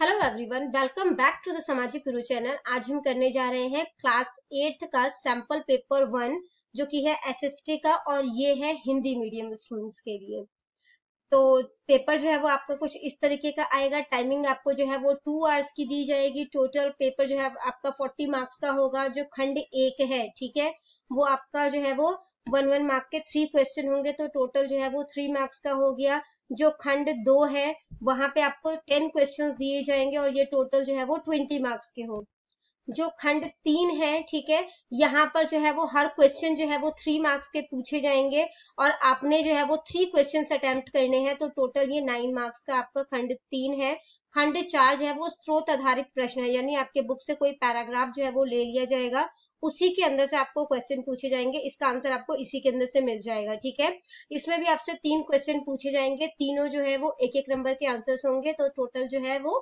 hello everyone welcome back to the Samajik Guru channel आज हम करने जा रहे हैं क्लास एट्थ का सैंपल पेपर वन जो कि है एसएसटी का और ये है हिंदी मीडियम स्टूडेंट्स के लिए तो पेपर जो है वो आपका कुछ इस तरीके का आएगा टाइमिंग आपको जो है वो टू आवर्स की दी जाएगी टोटल पेपर जो है आपका फोर्टी मार्क्स का होगा जो खंड एक है ठीक है वो आपका जो है वो वन वन मार्क के थ्री क्वेश्चन होंगे तो टोटल जो है वो थ्री मार्क्स का हो गया जो खंड दो है वहां पे आपको टेन क्वेश्चन दिए जाएंगे और ये टोटल जो है वो ट्वेंटी मार्क्स के हो जो खंड तीन है ठीक है यहाँ पर जो है वो हर क्वेश्चन जो है वो थ्री मार्क्स के पूछे जाएंगे और आपने जो है वो थ्री क्वेश्चन अटेम्प्ट करने हैं तो टोटल ये नाइन मार्क्स का आपका खंड तीन है खंड चार जो है वो स्रोत आधारित प्रश्न है यानी आपके बुक से कोई पैराग्राफ जो है वो ले लिया जाएगा उसी के अंदर से आपको क्वेश्चन पूछे जाएंगे इसका आंसर आपको इसी के अंदर से मिल जाएगा ठीक है इसमें भी आपसे तीन क्वेश्चन पूछे जाएंगे तीनों जो है वो एक एक नंबर के आंसर्स होंगे तो टोटल जो है वो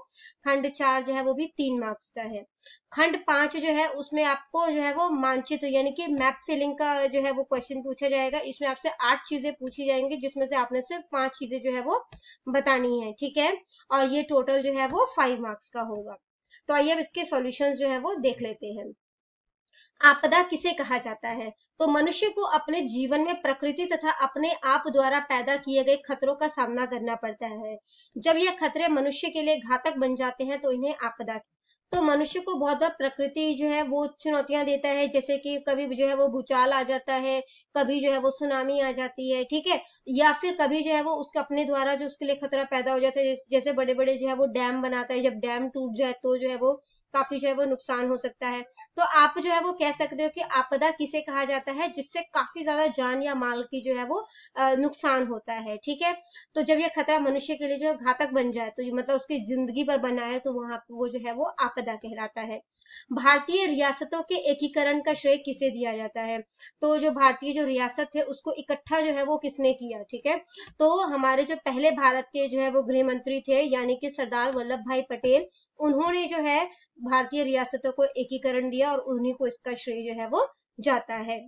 खंड चार जो है वो भी तीन मार्क्स का है खंड पांच जो है उसमें आपको जो है वो मानचित्र यानी कि मैप फिलिंग का जो है वो क्वेश्चन पूछा जाएगा इसमें आपसे आठ चीजें पूछी जाएंगी जिसमें से आपने सिर्फ पांच चीजें जो है वो बतानी है ठीक है और ये टोटल जो है वो फाइव मार्क्स का होगा तो आइए अब इसके सॉल्यूशंस जो है वो देख लेते हैं आपदा किसे कहा जाता है तो मनुष्य को अपने जीवन में प्रकृति तथा अपने आप द्वारा पैदा किए गए खतरों का सामना करना पड़ता है जब यह खतरे मनुष्य के लिए घातक बन जाते हैं तो इन्हें आपदा तो मनुष्य को बहुत बार प्रकृति जो है वो चुनौतियां देता है जैसे कि कभी जो है वो भूचाल आ जाता है कभी जो है वो सुनामी आ जाती है ठीक है या फिर कभी जो है वो उसके अपने द्वारा जो उसके लिए खतरा पैदा हो जाता है जैसे बड़े बड़े जो है वो डैम बनाता है जब डैम टूट जाए तो जो है वो काफी जो है वो नुकसान हो सकता है तो आप जो है वो कह सकते हो कि आपदा किसे कहा जाता है जिससे काफी ज्यादा जान या माल की जो है वो नुकसान होता है ठीक है तो जब यह खतरा मनुष्य के लिए जो घातक बन जाए तो मतलब उसकी जिंदगी पर बना है तो वहां वो जो है वो आपदा कहलाता है भारतीय रियासतों के एकीकरण का श्रेय किसे दिया जाता है तो जो भारतीय जो रियासत है उसको इकट्ठा जो है वो किसने किया ठीक है तो हमारे जो पहले भारत के जो है वो गृह मंत्री थे यानी कि सरदार वल्लभ भाई पटेल उन्होंने जो है भारतीय रियासतों को एकीकरण दिया और उन्हीं को इसका श्रेय जो है वो जाता है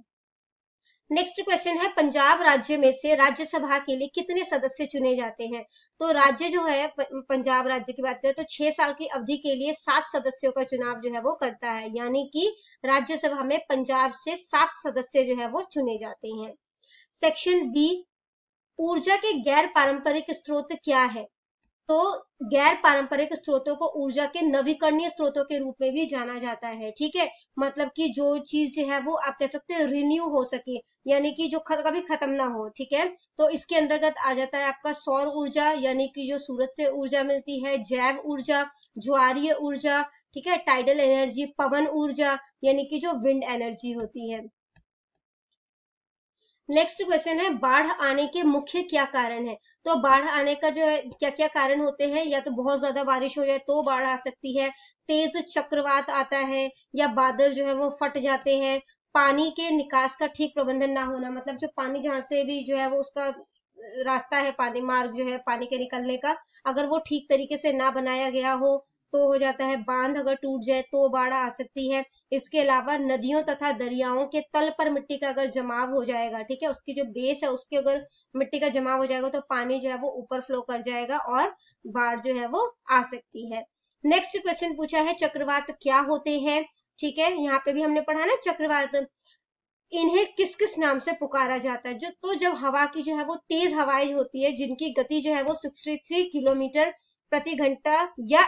नेक्स्ट क्वेश्चन है पंजाब राज्य में से राज्यसभा के लिए कितने सदस्य चुने जाते हैं तो राज्य जो है पंजाब राज्य की बात करें तो छह साल की अवधि के लिए सात सदस्यों का चुनाव जो है वो करता है यानी कि राज्यसभा में पंजाब से सात सदस्य जो है वो चुने जाते हैं सेक्शन बी ऊर्जा के गैर पारंपरिक स्रोत क्या है तो गैर पारंपरिक स्रोतों को ऊर्जा के नवीकरणीय स्रोतों के रूप में भी जाना जाता है ठीक है मतलब कि जो चीज जो है वो आप कह सकते हैं रिन्यू हो सके यानी कि जो खत, कभी खत्म ना हो ठीक है तो इसके अंतर्गत आ जाता है आपका सौर ऊर्जा यानी कि जो सूरज से ऊर्जा मिलती है जैव ऊर्जा ज्वारीय ऊर्जा ठीक है टाइडल एनर्जी पवन ऊर्जा यानी कि जो विंड एनर्जी होती है नेक्स्ट क्वेश्चन है बाढ़ आने के मुख्य क्या कारण है तो बाढ़ आने का जो है क्या क्या कारण होते हैं या तो बहुत ज्यादा बारिश हो जाए तो बाढ़ आ सकती है तेज चक्रवात आता है या बादल जो है वो फट जाते हैं पानी के निकास का ठीक प्रबंधन ना होना मतलब जो पानी जहां से भी जो है वो उसका रास्ता है पानी मार्ग जो है पानी के निकलने का अगर वो ठीक तरीके से ना बनाया गया हो तो हो जाता है बांध अगर टूट जाए तो बाढ़ आ सकती है इसके अलावा नदियों तथा दरियाओं के तल पर मिट्टी का अगर जमाव हो जाएगा ठीक है उसकी जो बेस है उसके अगर मिट्टी का जमाव हो जाएगा तो पानी जो है वो ऊपर फ्लो कर जाएगा और बाढ़ जो है वो आ सकती है नेक्स्ट क्वेश्चन पूछा है चक्रवात क्या होते हैं ठीक है यहाँ पे भी हमने पढ़ा ना चक्रवात इन्हें किस किस नाम से पुकारा जाता है जो तो जब हवा की जो है वो तेज हवाएं होती है जिनकी गति जो है वो 63 किलोमीटर प्रति घंटा या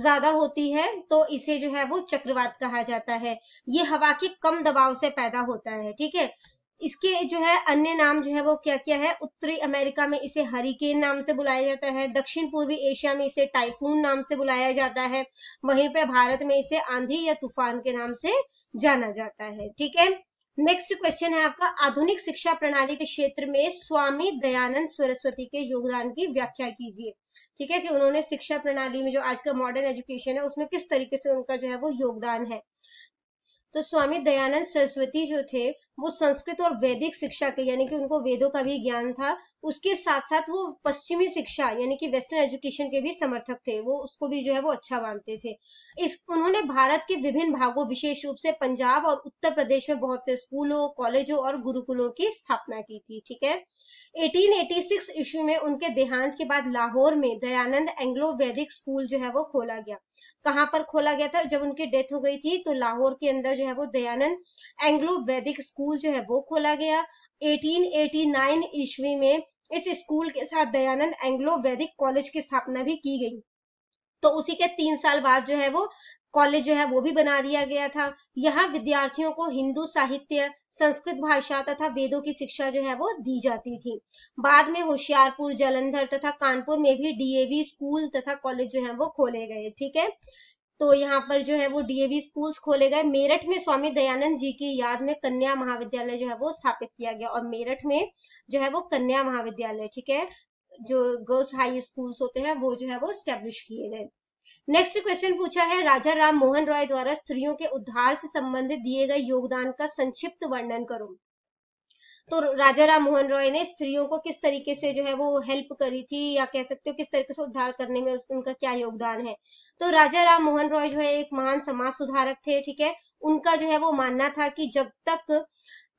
ज्यादा होती है तो इसे जो है वो चक्रवात कहा जाता है ये हवा के कम दबाव से पैदा होता है ठीक है इसके जो है अन्य नाम जो है वो क्या क्या है उत्तरी अमेरिका में इसे हरिकेन नाम से बुलाया जाता है दक्षिण पूर्वी एशिया में इसे टाइफून नाम से बुलाया जाता है वहीं पे भारत में इसे आंधी या तूफान के नाम से जाना जाता है ठीक है नेक्स्ट क्वेश्चन है आपका आधुनिक शिक्षा प्रणाली के क्षेत्र में स्वामी दयानंद सरस्वती के योगदान की व्याख्या कीजिए ठीक है कि उन्होंने शिक्षा प्रणाली में जो आज का मॉडर्न एजुकेशन है उसमें किस तरीके से उनका जो है वो योगदान है तो स्वामी दयानंद सरस्वती जो थे वो संस्कृत और वैदिक शिक्षा के यानी कि उनको वेदों का भी ज्ञान था उसके साथ साथ वो पश्चिमी शिक्षा यानी कि वेस्टर्न एजुकेशन के भी समर्थक थे वो उसको भी जो है वो अच्छा मानते थे इस उन्होंने भारत के विभिन्न भागों विशेष रूप से पंजाब और उत्तर प्रदेश में बहुत से स्कूलों कॉलेजों और गुरुकुलों की स्थापना की थी ठीक है 1886 ईस्वी में उनके देहांत के बाद लाहौर में दयानंद एंग्लो वैदिक स्कूल जो है वो खोला गया कहाँ पर खोला गया था जब उनकी डेथ हो गई थी तो लाहौर के अंदर जो है वो दयानंद एंग्लो वैदिक स्कूल जो है वो खोला गया 1889 ईस्वी में इस स्कूल के साथ दयानंद एंग्लो वैदिक कॉलेज की स्थापना भी की गई तो उसी के तीन साल बाद जो है वो कॉलेज जो है वो भी बना दिया गया था यहाँ विद्यार्थियों को हिंदू साहित्य संस्कृत भाषा तथा वेदों की शिक्षा जो है वो दी जाती थी बाद में होशियारपुर जलंधर तथा कानपुर में भी डीएवी स्कूल तथा कॉलेज जो है वो खोले गए ठीक है तो यहाँ पर जो है वो डीएवी स्कूल्स खोले गए मेरठ में स्वामी दयानंद जी की याद में कन्या महाविद्यालय जो है वो स्थापित किया गया और मेरठ में जो है वो कन्या महाविद्यालय ठीक है जो गर्ल्स हाई स्कूल्स होते हैं वो जो है वो स्टेब्लिश किए गए नेक्स्ट क्वेश्चन पूछा है राजा राम मोहन रॉय द्वारा स्त्रियों के उद्धार से संबंधित दिए गए योगदान का संक्षिप्त वर्णन करो तो राजा राम मोहन रॉय ने स्त्रियों को किस तरीके से जो है वो हेल्प करी थी या कह सकते हो किस तरीके से उद्धार करने में उस, उनका क्या योगदान है तो राजा राम मोहन रॉय जो है एक महान समाज सुधारक थे ठीक है उनका जो है वो मानना था कि जब तक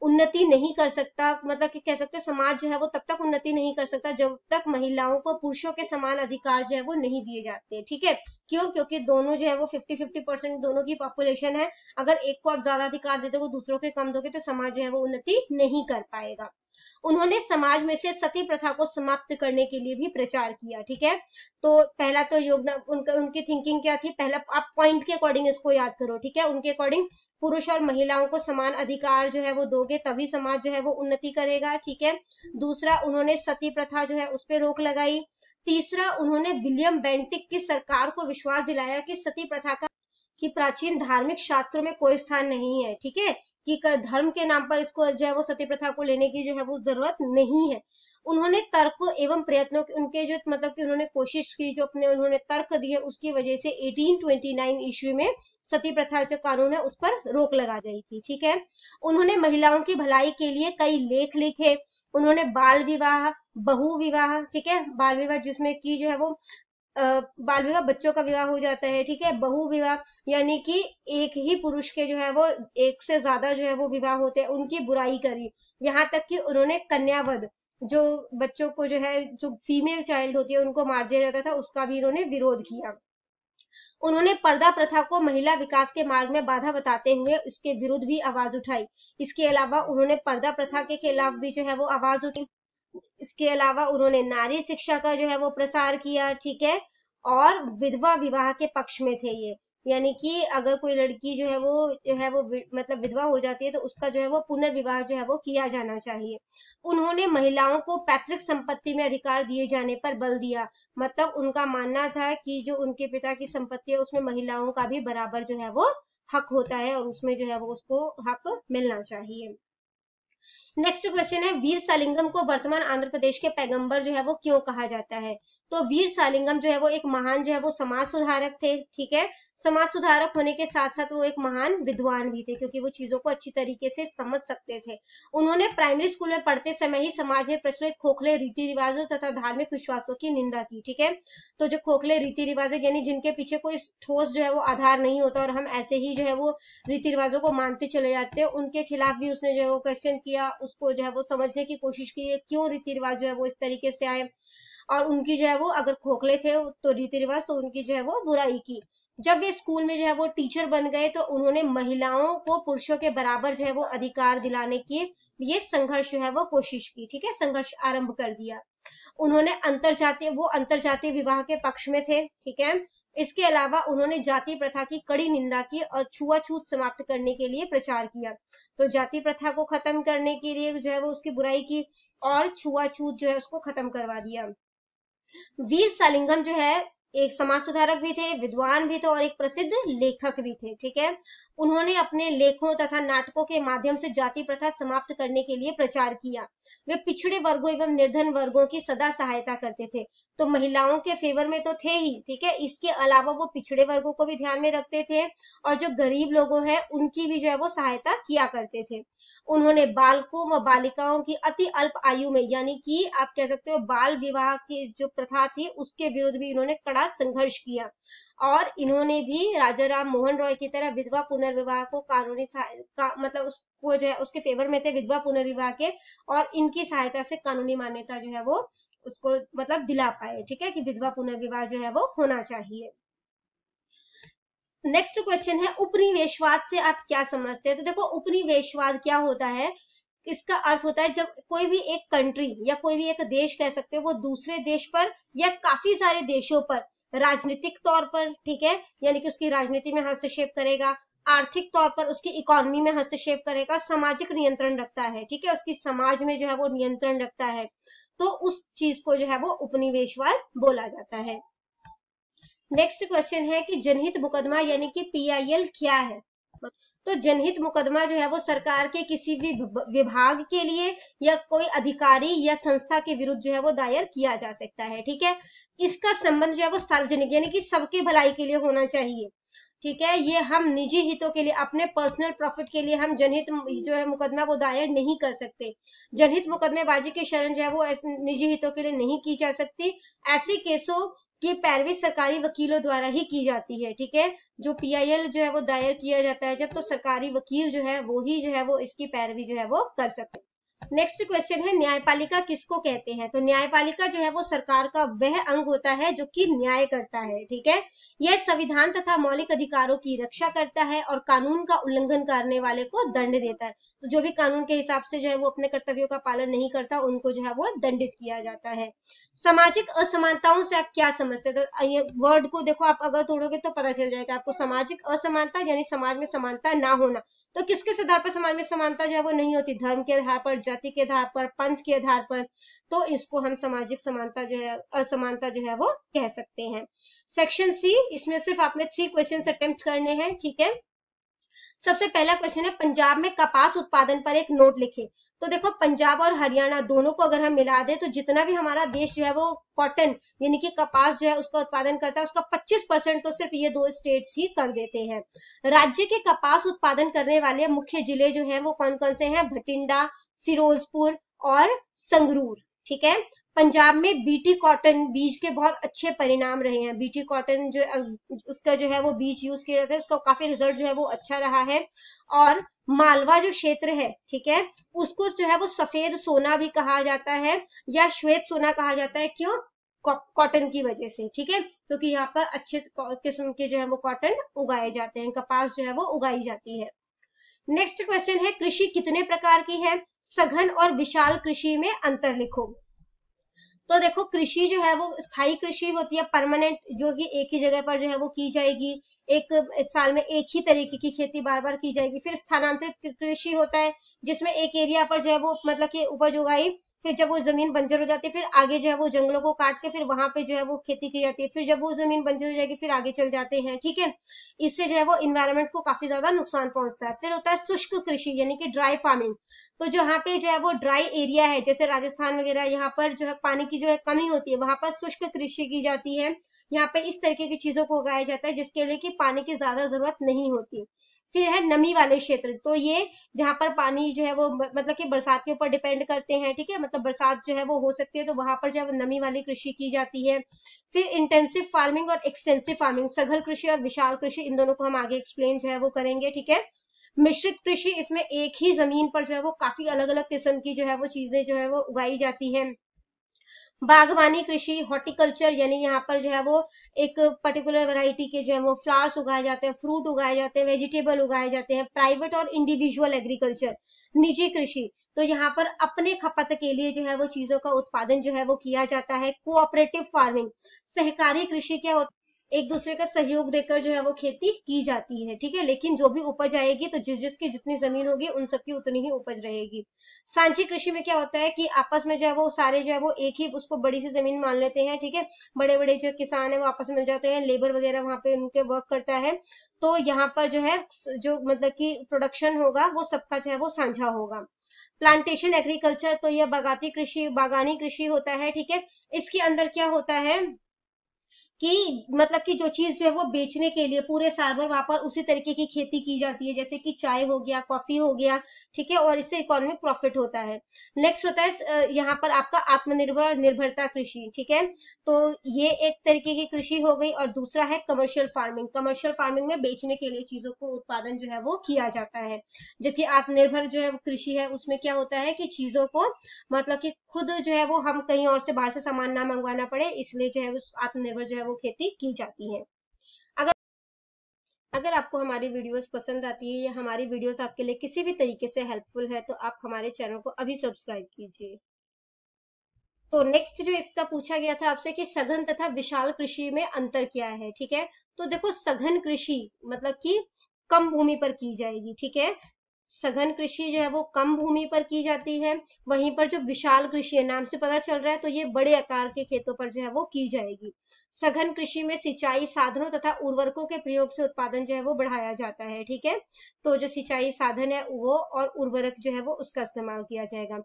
उन्नति नहीं कर सकता मतलब कि कह सकते हो समाज जो है वो तब तक उन्नति नहीं कर सकता जब तक महिलाओं को पुरुषों के समान अधिकार जो है वो नहीं दिए जाते ठीक है क्यों क्योंकि दोनों जो है वो फिफ्टी फिफ्टी परसेंट दोनों की पॉपुलेशन है अगर एक को आप ज्यादा अधिकार देते हो दूसरों के कम दोगे तो समाज जो है वो उन्नति नहीं कर पाएगा उन्होंने समाज में से सती प्रथा को समाप्त करने के लिए भी प्रचार किया ठीक है तो पहला तो योगदान उनका उनकी थिंकिंग क्या थी पहला आप पॉइंट के अकॉर्डिंग इसको याद करो ठीक है उनके अकॉर्डिंग पुरुष और महिलाओं को समान अधिकार जो है वो दोगे तभी समाज जो है वो उन्नति करेगा ठीक है दूसरा उन्होंने सती प्रथा जो है उस पर रोक लगाई तीसरा उन्होंने विलियम बेंटिक की सरकार को विश्वास दिलाया कि सती प्रथा का कि प्राचीन धार्मिक शास्त्रों में कोई स्थान नहीं है ठीक है कि धर्म के नाम पर इसको जो है वो सती प्रथा को लेने की जो है वो जरूरत नहीं है उन्होंने तर्क एवं प्रयत्नों उनके जो मतलब कि उन्होंने कोशिश की जो अपने उन्होंने तर्क दिए उसकी वजह से 1829 ईस्वी में सती प्रथा जो कानून है उस पर रोक लगा गई थी ठीक है उन्होंने महिलाओं की भलाई के लिए कई लेख लिखे उन्होंने बाल विवाह बहु विवाह ठीक है बाल विवाह जिसमें की जो है वो बाल विवाह बच्चों का विवाह हो जाता है ठीक है बहु विवाह यानी कि एक ही पुरुष के जो है वो एक से ज्यादा जो है वो विवाह होते हैं उनकी बुराई करी यहाँ तक कि उन्होंने कन्यावध जो बच्चों को जो है जो फीमेल चाइल्ड होती है उनको मार दिया जाता था उसका भी इन्होंने विरोध किया उन्होंने पर्दा प्रथा को महिला विकास के मार्ग में बाधा बताते हुए उसके विरुद्ध भी आवाज उठाई इसके अलावा उन्होंने पर्दा प्रथा के खिलाफ भी जो है वो आवाज उठाई इसके अलावा उन्होंने नारी शिक्षा का जो है वो प्रसार किया ठीक है और विधवा विवाह के पक्ष में थे ये यानी कि अगर कोई लड़की जो है वो जो है वो मतलब विधवा हो जाती है तो उसका जो है वो पुनर्विवाह जो है वो किया जाना चाहिए उन्होंने महिलाओं को पैतृक संपत्ति में अधिकार दिए जाने पर बल दिया मतलब उनका मानना था कि जो उनके पिता की संपत्ति है उसमें महिलाओं का भी बराबर जो है वो हक होता है और उसमें जो है वो उसको हक मिलना चाहिए नेक्स्ट क्वेश्चन है वीर सालिंगम को वर्तमान आंध्र प्रदेश के पैगंबर जो है वो क्यों कहा जाता है तो वीर सालिंगम जो है वो एक महान जो है वो समाज सुधारक थे ठीक है समाज सुधारक होने के साथ साथ वो एक महान विद्वान भी थे क्योंकि वो चीजों को अच्छी तरीके से समझ सकते थे उन्होंने प्राइमरी स्कूल में पढ़ते समय ही समाज में प्रचलित खोखले रीति रिवाजों तथा धार्मिक विश्वासों की निंदा की ठीक है तो जो खोखले रीति रिवाज यानी जिनके पीछे कोई ठोस जो है वो आधार नहीं होता और हम ऐसे ही जो है वो रीति रिवाजों को मानते चले जाते हैं उनके खिलाफ भी उसने जो है वो क्वेश्चन किया उसको जो है वो समझने की कोशिश है क्यों रीति रिवाज जो है वो इस तरीके से आए और उनकी जो है वो अगर खोखले थे तो रीति रिवाज तो उनकी जो है वो बुराई की जब वे स्कूल में जो है वो टीचर बन गए तो उन्होंने महिलाओं को पुरुषों के बराबर जो है वो अधिकार दिलाने की ये संघर्ष जो है वो कोशिश की ठीक है संघर्ष आरंभ कर दिया उन्होंने अंतर जातीय वो अंतर जातीय विवाह के पक्ष में थे ठीक है इसके अलावा उन्होंने जाति प्रथा की कड़ी निंदा की और छुआछूत समाप्त करने के लिए प्रचार किया तो जाति प्रथा को खत्म करने के लिए जो है वो उसकी बुराई की और छुआछूत जो है उसको खत्म करवा दिया वीर सालिंगम जो है एक समाज सुधारक भी थे विद्वान भी थे और एक प्रसिद्ध लेखक भी थे ठीक है उन्होंने अपने लेखों तथा नाटकों के माध्यम से जाति प्रथा समाप्त करने के लिए प्रचार किया वे पिछड़े वर्गों एवं निर्धन वर्गों की सदा सहायता करते थे तो महिलाओं के फेवर में तो थे ही ठीक है इसके अलावा वो पिछड़े वर्गों को भी ध्यान में रखते थे और जो गरीब लोगों हैं उनकी भी जो है वो सहायता किया करते थे उन्होंने बालकों व बालिकाओं की अति अल्प आयु में यानी कि आप कह सकते हो बाल विवाह की जो प्रथा थी उसके विरुद्ध भी इन्होंने कड़ा संघर्ष किया और इन्होंने भी राजा राम मोहन रॉय की तरह विधवा पुनर्विवाह को कानूनी का, मतलब उसको जो है उसके फेवर में थे विधवा पुनर्विवाह के और इनकी सहायता से कानूनी मान्यता जो है वो उसको मतलब दिला पाए ठीक है कि विधवा पुनर्विवाह जो है वो होना चाहिए नेक्स्ट क्वेश्चन है उपनिवेशवाद से आप क्या समझते हैं तो देखो उपनिवेशवाद क्या होता है इसका अर्थ होता है जब कोई भी एक कंट्री या कोई भी एक देश कह सकते हो वो दूसरे देश पर या काफी सारे देशों पर राजनीतिक तौर पर ठीक है यानी कि उसकी राजनीति में हस्तक्षेप करेगा आर्थिक तौर पर उसकी इकोनॉमी में हस्तक्षेप करेगा सामाजिक नियंत्रण रखता है ठीक है उसकी समाज में जो है वो नियंत्रण रखता है तो उस चीज को जो है वो उपनिवेशवाद बोला जाता है नेक्स्ट क्वेश्चन है कि जनहित मुकदमा यानी कि पीआईएल क्या है तो जनहित मुकदमा जो है वो सरकार के किसी भी विभाग के लिए या कोई अधिकारी या संस्था के विरुद्ध जो है वो दायर किया जा सकता है ठीक है इसका संबंध जो है वो सार्वजनिक यानी कि सबके भलाई के लिए होना चाहिए ठीक है ये हम निजी हितों के लिए अपने पर्सनल प्रॉफिट के लिए हम जनहित जो है मुकदमा वो दायर नहीं कर सकते जनहित मुकदमेबाजी की शरण जो है वो निजी हितों के लिए नहीं की जा सकती ऐसे केसों की पैरवी सरकारी वकीलों द्वारा ही की जाती है ठीक है जो पीआईएल जो है वो दायर किया जाता है जब तो सरकारी वकील जो है वो ही जो है वो इसकी पैरवी जो है वो कर सकते नेक्स्ट क्वेश्चन है न्यायपालिका किसको कहते हैं तो न्यायपालिका जो है वो सरकार का वह अंग होता है जो कि न्याय करता है ठीक है यह संविधान तथा मौलिक अधिकारों की रक्षा करता है और कानून का उल्लंघन करने वाले को दंड देता है तो जो भी कानून के हिसाब से जो है वो अपने कर्तव्यों का पालन नहीं करता उनको जो है वो दंडित किया जाता है सामाजिक असमानताओं से आप क्या समझते हैं तो ये वर्ड को देखो आप अगर तोड़ोगे तो पता चल जाएगा आपको सामाजिक असमानता यानी समाज में समानता ना होना तो किसके आधार पर समाज में समानता जो है वो नहीं होती धर्म के आधार पर जाति के आधार पर पंथ के आधार पर तो इसको हम सामाजिक समानता जो है असमानता जो है वो कह सकते हैं सेक्शन सी इसमें सिर्फ आपने थ्री क्वेश्चन अटेम्प्ट करने हैं ठीक है सबसे पहला क्वेश्चन है पंजाब में कपास उत्पादन पर एक नोट लिखें तो देखो पंजाब और हरियाणा दोनों को अगर हम मिला दें तो जितना भी हमारा देश जो है वो कॉटन यानी कि कपास जो है उसका उत्पादन करता है उसका 25 परसेंट तो सिर्फ ये दो स्टेट्स ही कर देते हैं राज्य के कपास उत्पादन करने वाले मुख्य जिले जो है वो कौन कौन से हैं भटिंडा फिरोजपुर और संगरूर ठीक है पंजाब में बीटी कॉटन बीज के बहुत अच्छे परिणाम रहे हैं बीटी कॉटन जो उसका जो है वो बीज यूज किया जाता है उसका काफी रिजल्ट जो है वो अच्छा रहा है और मालवा जो क्षेत्र है ठीक है उसको जो है वो सफेद सोना भी कहा जाता है या श्वेत सोना कहा जाता है क्यों कॉटन की वजह से ठीक है क्योंकि यहाँ पर अच्छे किस्म के जो है वो कॉटन उगाए जाते हैं कपास जो है वो उगाई जाती है नेक्स्ट क्वेश्चन है कृषि कितने प्रकार की है सघन और विशाल कृषि में अंतर लिखो तो देखो कृषि जो है वो स्थायी कृषि होती है परमानेंट जो कि एक ही जगह पर जो है वो की जाएगी एक साल में एक ही तरीके की खेती बार बार की जाएगी फिर स्थानांतरित कृषि होता है जिसमें एक एरिया पर जो है वो मतलब कि उपज उगाई फिर जब वो जमीन बंजर हो जाती है फिर आगे जो है वो जंगलों को काट के फिर वहां पे जो है वो खेती की जाती है फिर जब वो जमीन बंजर हो जाएगी फिर आगे चल जाते हैं ठीक है इससे जो है वो इन्वायरमेंट को काफी ज्यादा नुकसान पहुंचता है फिर होता है शुष्क कृषि यानी कि ड्राई फार्मिंग तो जहाँ पे जो है वो ड्राई एरिया है जैसे राजस्थान वगैरह यहाँ पर जो है पानी की जो है कमी होती है वहां पर शुष्क कृषि की जाती है यहाँ पे इस तरीके की चीजों को उगाया जाता है जिसके लिए कि पानी की ज्यादा जरूरत नहीं होती फिर है नमी वाले क्षेत्र तो ये जहाँ पर पानी जो है वो मतलब कि बरसात के ऊपर डिपेंड करते हैं ठीक है मतलब बरसात जो है वो हो सकती है तो वहां पर जो वो नमी वाली कृषि की जाती है फिर इंटेंसिव फार्मिंग और एक्सटेंसिव फार्मिंग सघल कृषि और विशाल कृषि इन दोनों को हम आगे एक्सप्लेन जो है वो करेंगे ठीक है मिश्रित कृषि इसमें एक ही जमीन पर जो है वो काफी अलग अलग किस्म की जो है वो चीजें जो है वो उगाई जाती है बागवानी कृषि हॉर्टिकल्चर यानी यहाँ पर जो है वो एक पर्टिकुलर वैरायटी के जो है वो फ्लावर्स उगाए जाते हैं फ्रूट उगाए जाते हैं वेजिटेबल उगाए जाते हैं प्राइवेट और इंडिविजुअल एग्रीकल्चर निजी कृषि तो यहाँ पर अपने खपत के लिए जो है वो चीजों का उत्पादन जो है वो किया जाता है कोऑपरेटिव फार्मिंग सहकारी कृषि क्या एक दूसरे का सहयोग देकर जो है वो खेती की जाती है ठीक है लेकिन जो भी उपज आएगी तो जिस जिसकी जितनी जमीन होगी उन सबकी उतनी ही उपज रहेगी सांची कृषि में क्या होता है कि आपस में जो है वो सारे जो है वो एक ही उसको बड़ी सी जमीन मान लेते हैं ठीक है बड़े बड़े जो किसान है वो आपस में मिल जाते हैं लेबर वगैरह वहां पे उनके वर्क करता है तो यहाँ पर जो है जो मतलब की प्रोडक्शन होगा वो सबका जो है वो साझा होगा प्लांटेशन एग्रीकल्चर तो यह बागाती कृषि बागानी कृषि होता है ठीक है इसके अंदर क्या होता है कि मतलब कि जो चीज जो है वो बेचने के लिए पूरे साल भर वहां पर उसी तरीके की खेती की जाती है जैसे कि चाय हो गया कॉफी हो गया ठीक है और इससे इकोनॉमिक प्रॉफिट होता है नेक्स्ट होता है यहाँ पर आपका आत्मनिर्भर निर्भरता कृषि ठीक है तो ये एक तरीके की कृषि हो गई और दूसरा है कमर्शियल फार्मिंग कमर्शियल फार्मिंग में बेचने के लिए चीजों को उत्पादन जो है वो किया जाता है जबकि आत्मनिर्भर जो है कृषि है उसमें क्या होता है कि चीजों को मतलब कि खुद जो है वो हम कहीं और से बाहर से सामान ना मंगवाना पड़े इसलिए जो है आत्मनिर्भर जो है वो धान खेती की जाती है अगर आपको हमारी वीडियोस पसंद आती है या हमारी वीडियोस आपके लिए किसी भी तरीके से हेल्पफुल है तो आप हमारे चैनल को अभी सब्सक्राइब कीजिए तो नेक्स्ट जो इसका पूछा गया था आपसे कि सघन तथा विशाल कृषि में अंतर क्या है ठीक है तो देखो सघन कृषि मतलब कि कम भूमि पर की जाएगी ठीक है सघन कृषि जो है वो कम भूमि पर की जाती है वहीं पर जो विशाल कृषि है नाम से पता चल रहा है तो ये बड़े आकार के खेतों पर जो है वो की जाएगी सघन कृषि में सिंचाई साधनों तथा उर्वरकों के प्रयोग से उत्पादन जो है वो बढ़ाया जाता है ठीक है तो जो सिंचाई साधन है वो और उर्वरक जो है वो उसका इस्तेमाल किया जाएगा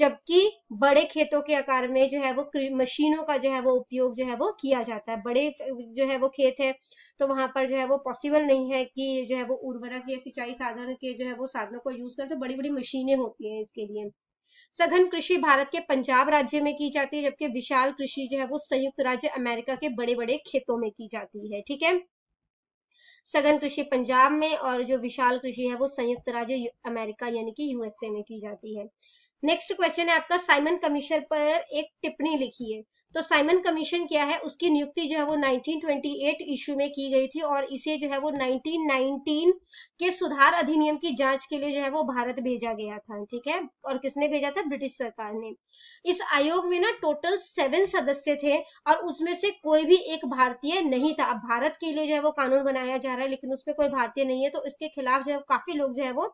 जबकि बड़े खेतों के आकार में जो है वो मशीनों का जो है वो उपयोग जो है वो किया जाता है बड़े जो है वो खेत है तो वहां पर जो है वो पॉसिबल नहीं है कि जो है वो उर्वरक या सिंचाई साधन के जो है वो साधनों को यूज करते तो बड़ी बड़ी मशीनें होती है इसके लिए सघन कृषि भारत के पंजाब राज्य में की जाती है जबकि विशाल कृषि जो है वो संयुक्त राज्य अमेरिका के बड़े बड़े खेतों में की जाती है ठीक है सघन कृषि पंजाब में और जो विशाल कृषि है वो संयुक्त राज्य अमेरिका यानी कि यूएसए में की जाती है नेक्स्ट क्वेश्चन है आपका साइमन कमीशन पर एक टिप्पणी लिखी है तो साइमन कमीशन क्या है उसकी नियुक्ति जो है वो 1928 इश्यू में की गई थी और इसे जो है वो 1919 के सुधार अधिनियम की जांच के लिए जो है वो भारत भेजा गया था ठीक है और किसने भेजा था ब्रिटिश सरकार ने इस आयोग में ना टोटल सेवन सदस्य थे और उसमें से कोई भी एक भारतीय नहीं था अब भारत के लिए जो है वो कानून बनाया जा रहा है लेकिन उसमें कोई भारतीय नहीं है तो इसके खिलाफ जो है काफी लोग जो है वो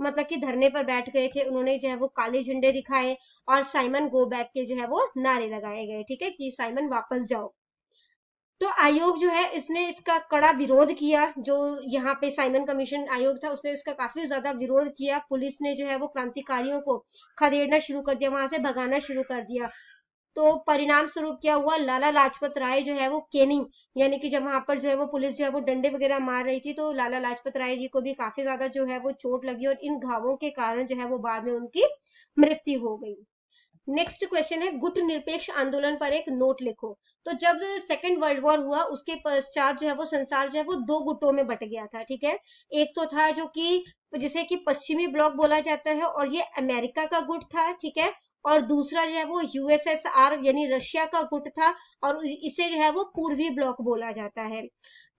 मतलब की धरने पर बैठ गए थे उन्होंने जो है वो काले झंडे दिखाए और साइमन गो बैक के जो है वो नारे लगाए गए ठीक है करके कि साइमन वापस जाओ तो आयोग जो है इसने इसका कड़ा विरोध किया जो यहाँ पे साइमन कमीशन आयोग था उसने इसका काफी ज्यादा विरोध किया पुलिस ने जो है वो क्रांतिकारियों को खदेड़ना शुरू कर दिया वहां से भगाना शुरू कर दिया तो परिणाम स्वरूप क्या हुआ लाला लाजपत राय जो है वो केनिंग यानी कि जब वहां पर जो है वो पुलिस जो है वो डंडे वगैरह मार रही थी तो लाला लाजपत राय जी को भी काफी ज्यादा जो है वो चोट लगी और इन घावों के कारण जो है वो बाद में उनकी मृत्यु हो गई नेक्स्ट क्वेश्चन है गुट निरपेक्ष आंदोलन पर एक नोट लिखो तो जब सेकेंड वर्ल्ड वॉर हुआ उसके पश्चात जो है वो संसार जो है वो दो गुटों में बट गया था ठीक है एक तो था जो कि जिसे कि पश्चिमी ब्लॉक बोला जाता है और ये अमेरिका का गुट था ठीक है और दूसरा जो है वो यूएसएसआर यानी रशिया का गुट था और इसे जो है वो पूर्वी ब्लॉक बोला जाता है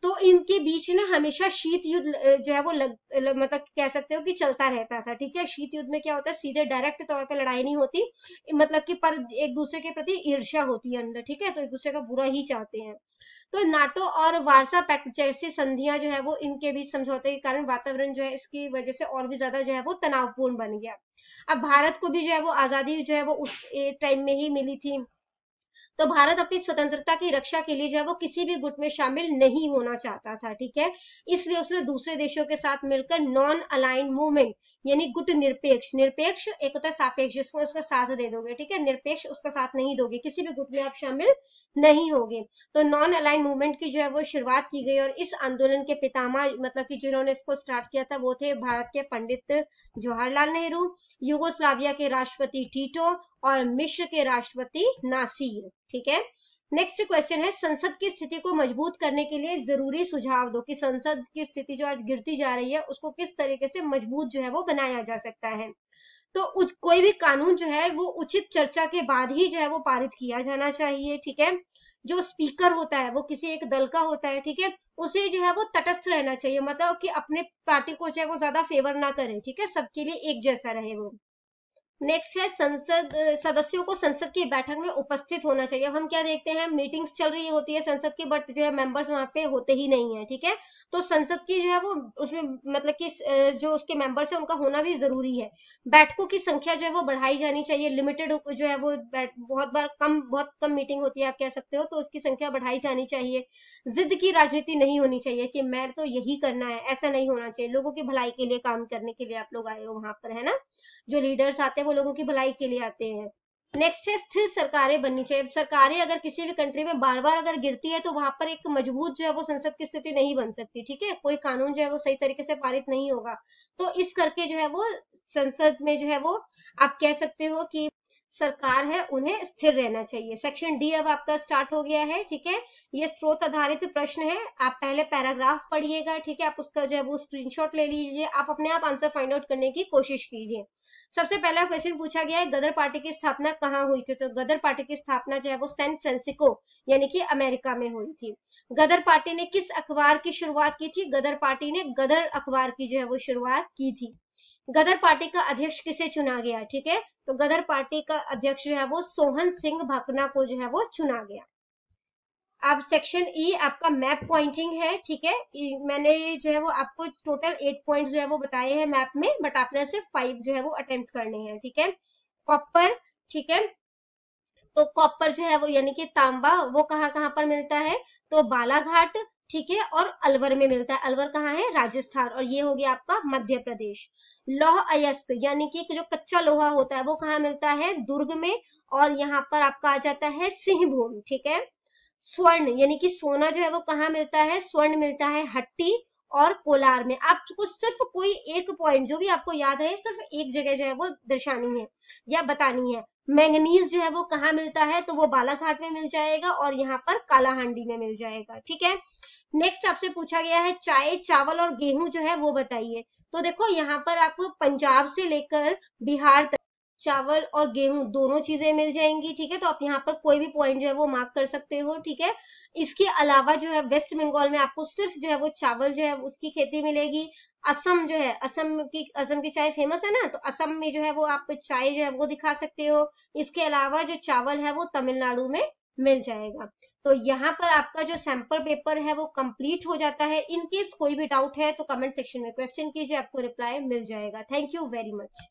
तो इनके बीच ना हमेशा शीत युद्ध जो है वो लग, लग मतलब कह सकते हो कि चलता रहता था ठीक है शीत युद्ध में क्या होता है सीधे डायरेक्ट तौर पे लड़ाई नहीं होती मतलब कि पर एक दूसरे के प्रति ईर्ष्या होती है अंदर ठीक है तो एक दूसरे का बुरा ही चाहते हैं तो नाटो और वारसा पैक्ट जैसी संधियां जो है वो इनके बीच समझौते के कारण वातावरण जो है इसकी वजह से और भी ज्यादा जो है वो तनावपूर्ण बन गया अब भारत को भी जो है वो आजादी जो है वो उस टाइम में ही मिली थी तो भारत अपनी स्वतंत्रता की रक्षा के लिए जो है वो किसी भी गुट में शामिल नहीं होना चाहता था ठीक है इसलिए उसने दूसरे देशों के साथ मिलकर नॉन अलाइन मूवमेंट यानी गुट निरपेक्ष निरपेक्ष एक होता है सापेक्ष जिसको उसका साथ दे दोगे ठीक है निरपेक्ष उसका साथ नहीं दोगे किसी भी गुट में आप शामिल नहीं होगे तो नॉन अलाइन मूवमेंट की जो है वो शुरुआत की गई और इस आंदोलन के पितामा मतलब कि जिन्होंने इसको स्टार्ट किया था वो थे भारत के पंडित जवाहरलाल नेहरू युगोस्लाविया के राष्ट्रपति टीटो और मिश्र के राष्ट्रपति नासिर ठीक है नेक्स्ट क्वेश्चन है संसद की स्थिति को मजबूत करने के लिए जरूरी सुझाव दो कि संसद की स्थिति जो आज गिरती जा रही है उसको किस तरीके से मजबूत जो है वो बनाया जा सकता है तो कोई भी कानून जो है वो उचित चर्चा के बाद ही जो है वो पारित किया जाना चाहिए ठीक है जो स्पीकर होता है वो किसी एक दल का होता है ठीक है उसे जो है वो तटस्थ रहना चाहिए मतलब कि अपने पार्टी को जो है वो ज्यादा फेवर ना करे ठीक है सबके लिए एक जैसा रहे वो नेक्स्ट है संसद सदस्यों को संसद की बैठक में उपस्थित होना चाहिए अब हम क्या देखते हैं मीटिंग्स चल रही होती है संसद की बट जो है मेंबर्स वहां पे होते ही नहीं है ठीक है तो संसद की जो है वो उसमें मतलब कि जो उसके मेंबर्स है उनका होना भी जरूरी है बैठकों की संख्या जो है वो बढ़ाई जानी चाहिए लिमिटेड जो है वो बहुत बार कम बहुत कम मीटिंग होती है आप कह सकते हो तो उसकी संख्या बढ़ाई जानी चाहिए जिद की राजनीति नहीं होनी चाहिए कि मैं तो यही करना है ऐसा नहीं होना चाहिए लोगों की भलाई के लिए काम करने के लिए आप लोग आए हो वहां पर है ना जो लीडर्स आते हैं वो लोगों की भलाई के लिए आते हैं नेक्स्ट है स्थिर सरकारें बननी चाहिए सरकारें अगर किसी भी कंट्री में बार बार अगर गिरती है तो वहां पर एक मजबूत जो है वो संसद की स्थिति नहीं बन सकती ठीक है कोई कानून जो है वो सही तरीके से पारित नहीं होगा तो इस करके जो है वो संसद में जो है वो आप कह सकते हो कि सरकार है उन्हें स्थिर रहना चाहिए सेक्शन डी अब आपका स्टार्ट हो गया है ठीक है ये स्रोत आधारित प्रश्न है आप पहले पैराग्राफ पढ़िएगा ठीक है आप उसका जो है वो स्क्रीनशॉट ले लीजिए आप अपने आप आंसर फाइंड आउट करने की कोशिश कीजिए सबसे पहला क्वेश्चन पूछा गया है गदर पार्टी की स्थापना कहाँ हुई थी तो गदर पार्टी की स्थापना जो है वो सैन फ्रांसिस्को यानी कि अमेरिका में हुई थी गदर पार्टी ने किस अखबार की शुरुआत की थी गदर पार्टी ने गदर अखबार की जो है वो शुरुआत की थी गदर पार्टी का अध्यक्ष किसे चुना गया ठीक है तो गदर पार्टी का अध्यक्ष जो है वो सोहन सिंह भकना को जो है वो चुना गया अब सेक्शन ई e, आपका मैप पॉइंटिंग है ठीक है e, मैंने जो है वो आपको टोटल एट पॉइंट जो है वो बताए हैं मैप में बट आपने सिर्फ फाइव जो है वो अटेम्प्ट करने हैं ठीक है कॉपर ठीक है तो कॉपर जो है वो यानी कि तांबा वो कहाँ कहाँ पर मिलता है तो बालाघाट ठीक है और अलवर में मिलता है अलवर कहाँ है राजस्थान और ये हो गया आपका मध्य प्रदेश लौह अयस्क यानी कि जो कच्चा लोहा होता है वो कहाँ मिलता है दुर्ग में और यहाँ पर आपका आ जाता है सिंहभूम ठीक है स्वर्ण यानी कि सोना जो है वो कहाँ मिलता है स्वर्ण मिलता है हट्टी और कोलार में आपको सिर्फ कोई एक पॉइंट जो भी आपको याद रहे सिर्फ एक जगह जो है वो दर्शानी है या बतानी है मैंगनीज जो है वो कहाँ मिलता है तो वो बालाघाट में मिल जाएगा और यहाँ पर कालाहांडी में मिल जाएगा ठीक है नेक्स्ट आपसे पूछा गया है चाय चावल और गेहूं जो है वो बताइए तो देखो यहाँ पर आपको पंजाब से लेकर बिहार चावल और गेहूं दोनों चीजें मिल जाएंगी ठीक है तो आप यहाँ पर कोई भी पॉइंट जो है वो मार्क कर सकते हो ठीक है इसके अलावा जो है वेस्ट बंगाल में आपको सिर्फ जो है वो चावल जो है उसकी खेती मिलेगी असम जो है असम की असम की चाय फेमस है ना तो असम में जो है वो आप चाय जो है वो दिखा सकते हो इसके अलावा जो चावल है वो तमिलनाडु में मिल जाएगा तो यहाँ पर आपका जो सैंपल पेपर है वो कंप्लीट हो जाता है इनकेस कोई भी डाउट है तो कमेंट सेक्शन में क्वेश्चन कीजिए आपको रिप्लाई मिल जाएगा थैंक यू वेरी मच